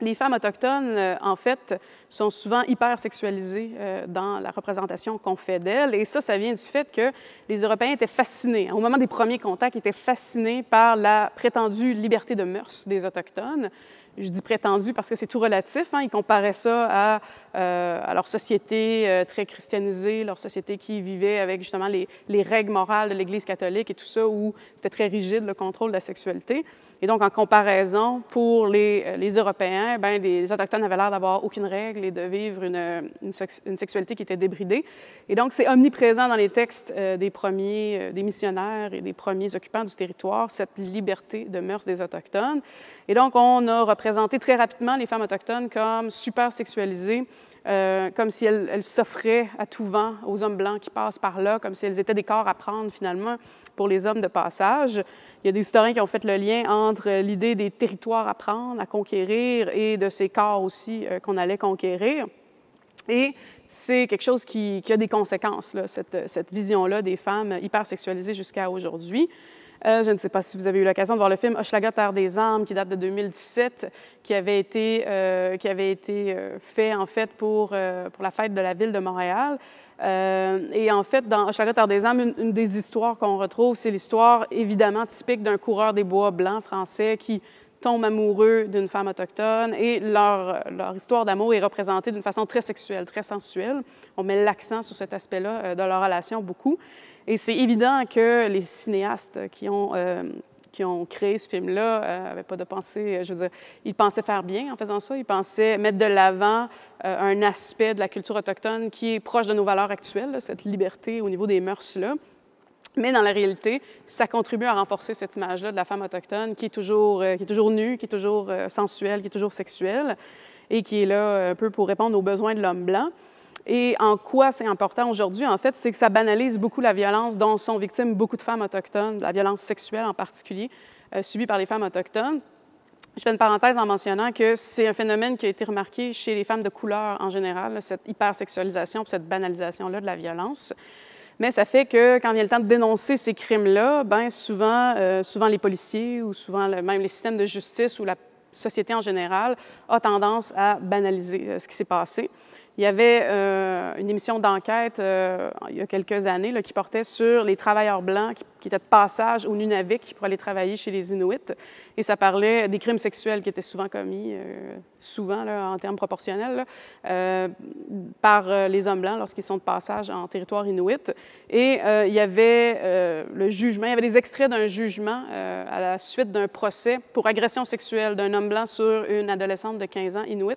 Speaker 1: Les femmes autochtones, euh, en fait, sont souvent hyper sexualisées dans la représentation qu'on fait d'elles. Et ça, ça vient du fait que les Européens étaient fascinés, hein, au moment des premiers contacts, étaient fascinés par la prétendue liberté de mœurs des Autochtones je dis prétendu parce que c'est tout relatif. Hein. Ils comparaient ça à, euh, leur société euh, très christianisée, leur société qui vivait avec justement les, règles morales de l'Église catholique et tout ça, où c'était très rigide le contrôle de la sexualité. Et donc, en comparaison, pour les, euh, Européens, ben, les Autochtones avaient l'air d'avoir aucune règle et de vivre une, une, sexualité qui était débridée. Et donc, c'est omniprésent dans les textes des premiers, des missionnaires et des premiers occupants du territoire, cette liberté de mœurs des Autochtones. Et donc, on a présenter très rapidement les femmes autochtones comme super sexualisées, euh, comme si elles, s'offraient à tout vent aux hommes blancs qui passent par là, comme si elles étaient des corps à prendre finalement pour les hommes de passage. Il y a des historiens qui ont fait le lien entre l'idée des territoires à prendre, à conquérir, et de ces corps aussi euh, qu'on allait conquérir. Et c'est quelque chose qui, a des conséquences, là, cette, cette vision-là des femmes hypersexualisées jusqu'à aujourd'hui. Euh, je ne sais pas si vous avez eu l'occasion de voir le film Hochelaga Terre des âmes qui date de 2017, qui avait été, euh, qui avait été euh, fait en fait pour, pour la fête de la ville de Montréal. et en fait, dans Hochelaga Terre des âmes, une, une des histoires qu'on retrouve, c'est l'histoire évidemment typique d'un coureur des bois blanc français qui tombe amoureux d'une femme autochtone et leur, leur histoire d'amour est représentée d'une façon très sexuelle, très sensuelle. On met l'accent sur cet aspect-là de leur relation beaucoup. Et c'est évident que les cinéastes qui ont, euh, qui ont créé ce film-là n'avaient euh, pas de pensée, euh, je veux dire, ils pensaient faire bien en faisant ça, ils pensaient mettre de l'avant un aspect de la culture autochtone qui est proche de nos valeurs actuelles, cette liberté au niveau des mœurs-là. Mais dans la réalité, ça contribue à renforcer cette image-là de la femme autochtone qui est toujours, qui est toujours nue, qui est toujours sensuelle, qui est toujours sexuelle et qui est là un peu pour répondre aux besoins de l'homme blanc. Et en quoi c'est important aujourd'hui, en fait, c'est que ça banalise beaucoup la violence dont sont victimes beaucoup de femmes autochtones, la violence sexuelle en particulier, euh, subie par les femmes autochtones. Je fais une parenthèse en mentionnant que c'est un phénomène qui a été remarqué chez les femmes de couleur en général, cette hypersexualisation, cette banalisation-là de la violence. Mais ça fait que quand vient le temps de dénoncer ces crimes-là, ben souvent, euh, souvent les policiers ou souvent même les systèmes de justice ou la société en général a tendance à banaliser euh, ce qui s'est passé. Il y avait euh, une émission d'enquête euh, il y a quelques années qui portait sur les travailleurs blancs qui, étaient de passage au Nunavik pour aller travailler chez les Inuits. Et ça parlait des crimes sexuels qui étaient souvent commis, euh, souvent en termes proportionnels, par les hommes blancs lorsqu'ils sont de passage en territoire Inuit. Et il y avait le jugement, il y avait des extraits d'un jugement à la suite d'un procès pour agression sexuelle d'un homme blanc sur une adolescente de 15 ans Inuit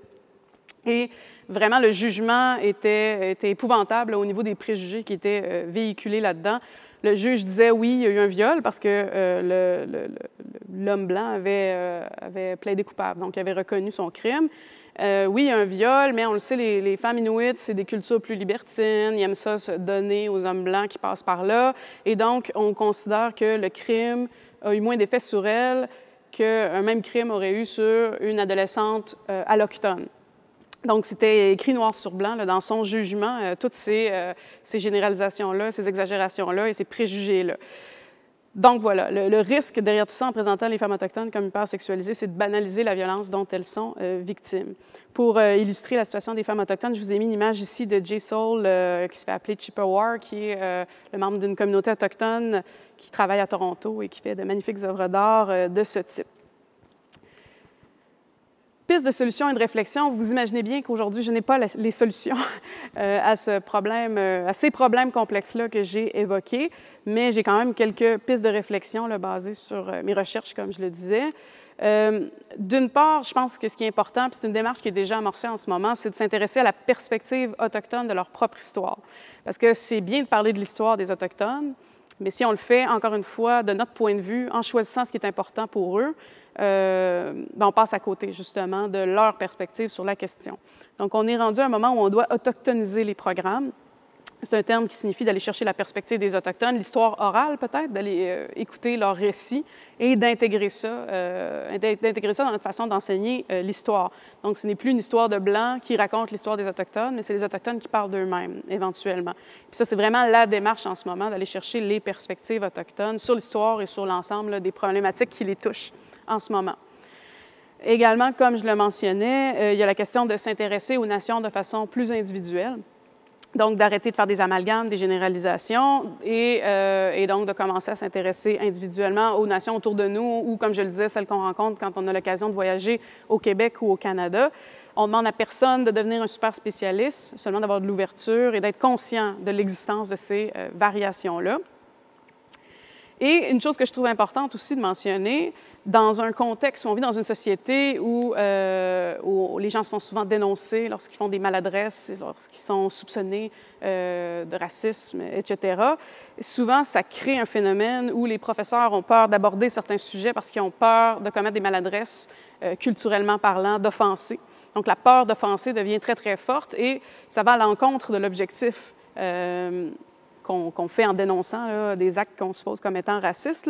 Speaker 1: et vraiment, le jugement était, épouvantable au niveau des préjugés qui étaient euh, véhiculés là-dedans. Le juge disait oui, il y a eu un viol parce que euh, l'homme blanc euh, avait, plaidé coupable, donc il avait reconnu son crime. oui, il y a un viol, mais on le sait, les, femmes inuites, c'est des cultures plus libertines, ils aiment ça se donner aux hommes blancs qui passent par là. Et donc, on considère que le crime a eu moins d'effet sur elles qu'un même crime aurait eu sur une adolescente à donc, c'était écrit noir sur blanc dans son jugement, euh, toutes euh, ces, généralisations-là, ces exagérations-là et ces préjugés-là. Donc voilà, le, risque derrière tout ça en présentant les femmes autochtones comme hypersexualisées, sexualisées, c'est de banaliser la violence dont elles sont euh, victimes. Pour illustrer la situation des femmes autochtones, je vous ai mis une image ici de Jay Soul, qui se fait appeler Chippewa, qui est le membre d'une communauté autochtone qui travaille à Toronto et qui fait de magnifiques œuvres d'art de ce type pistes de solutions et de réflexions, Vous imaginez bien qu'aujourd'hui, je n'ai pas les solutions euh, à, ce problème, euh, à ces problèmes complexes-là que j'ai évoqués, mais j'ai quand même quelques pistes de réflexion basées sur euh, mes recherches, comme je le disais. D'une part, je pense que ce qui est important, puis c'est une démarche qui est déjà amorcée en ce moment, c'est de s'intéresser à la perspective autochtone de leur propre histoire. Parce que c'est bien de parler de l'histoire des Autochtones, mais si on le fait, encore une fois, de notre point de vue, en choisissant ce qui est important pour eux, euh, ben, on passe à côté justement de leur perspective sur la question. Donc on est rendu à un moment où on doit autochtoniser les programmes. C'est un terme qui signifie d'aller chercher la perspective des Autochtones, l'histoire orale peut-être, d'aller euh, écouter leurs récits et d'intégrer ça, euh, d'intégrer ça dans notre façon d'enseigner l'histoire. Donc, ce n'est plus une histoire de blancs qui raconte l'histoire des Autochtones, mais c'est les Autochtones qui parlent d'eux-mêmes, éventuellement. Puis ça, c'est vraiment la démarche en ce moment, d'aller chercher les perspectives autochtones sur l'histoire et sur l'ensemble des problématiques qui les touchent en ce moment. Également, comme je le mentionnais, euh, il y a la question de s'intéresser aux nations de façon plus individuelle. Donc, d'arrêter de faire des amalgames, des généralisations euh, et, donc de commencer à s'intéresser individuellement aux nations autour de nous ou, comme je le disais, celles qu'on rencontre quand on a l'occasion de voyager au Québec ou au Canada. On demande à personne de devenir un super spécialiste, seulement d'avoir de l'ouverture et d'être conscient de l'existence de ces euh, variations-là. Et une chose que je trouve importante aussi de mentionner, dans un contexte où on vit dans une société euh, où, les gens se font souvent dénoncer lorsqu'ils font des maladresses, lorsqu'ils sont soupçonnés euh, de racisme, etc. souvent, ça crée un phénomène où les professeurs ont peur d'aborder certains sujets parce qu'ils ont peur de commettre des maladresses euh, culturellement parlant, d'offenser. Donc la peur d'offenser devient très, très forte et ça va à l'encontre de l'objectif qu'on fait en dénonçant des actes qu'on suppose comme étant racistes,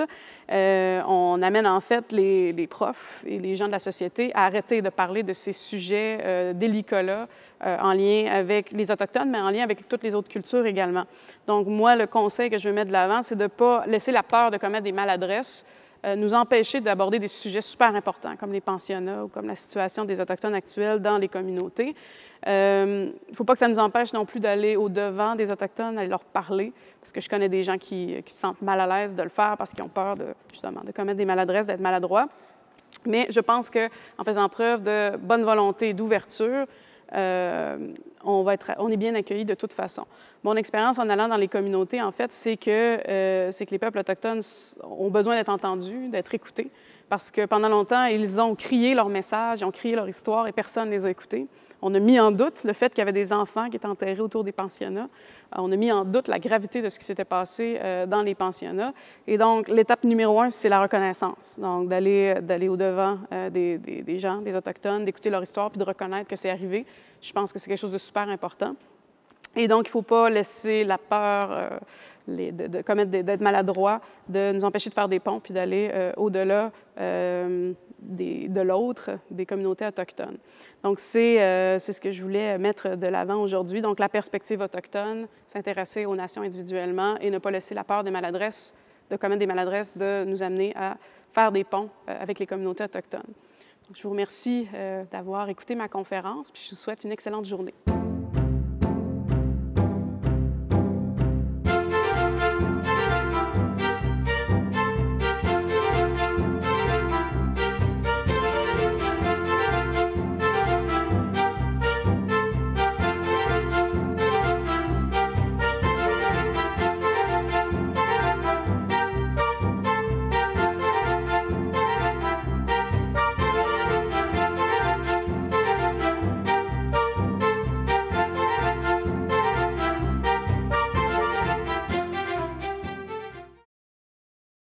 Speaker 1: euh, on amène en fait les, profs et les gens de la société à arrêter de parler de ces sujets euh, délicats-là euh, en lien avec les Autochtones, mais en lien avec toutes les autres cultures également. Donc moi, le conseil que je veux mettre de l'avant, c'est de ne pas laisser la peur de commettre des maladresses euh, nous empêcher d'aborder des sujets super importants, comme les pensionnats ou comme la situation des Autochtones actuels dans les communautés. Il euh, ne faut pas que ça nous empêche non plus d'aller au-devant des Autochtones, d'aller leur parler, parce que je connais des gens qui, se sentent mal à l'aise de le faire parce qu'ils ont peur de, justement de commettre des maladresses, d'être maladroits. Mais je pense qu'en faisant preuve de bonne volonté et d'ouverture, euh, on, va être, on est bien accueilli de toute façon. Mon expérience en allant dans les communautés, en fait, c'est que, euh, c'est que les peuples autochtones ont besoin d'être entendus, d'être écoutés parce que pendant longtemps, ils ont crié leur message, ils ont crié leur histoire et personne ne les a écoutés. On a mis en doute le fait qu'il y avait des enfants qui étaient enterrés autour des pensionnats. Euh, on a mis en doute la gravité de ce qui s'était passé euh, dans les pensionnats. Et donc, l'étape numéro un, c'est la reconnaissance. Donc, d'aller, euh, d'aller au-devant des, des, gens, des Autochtones, d'écouter leur histoire, puis de reconnaître que c'est arrivé. Je pense que c'est quelque chose de super important. Et donc, il ne faut pas laisser la peur de, commettre d'être maladroit, de nous empêcher de faire des ponts puis d'aller euh, au-delà euh, de l'autre des communautés autochtones. Donc, euh, c'est ce que je voulais mettre de l'avant aujourd'hui. Donc, la perspective autochtone, s'intéresser aux nations individuellement et ne pas laisser la peur des maladresses, de commettre des maladresses, de nous amener à faire des ponts avec les communautés autochtones. Donc, je vous remercie d'avoir écouté ma conférence, puis je vous souhaite une excellente journée.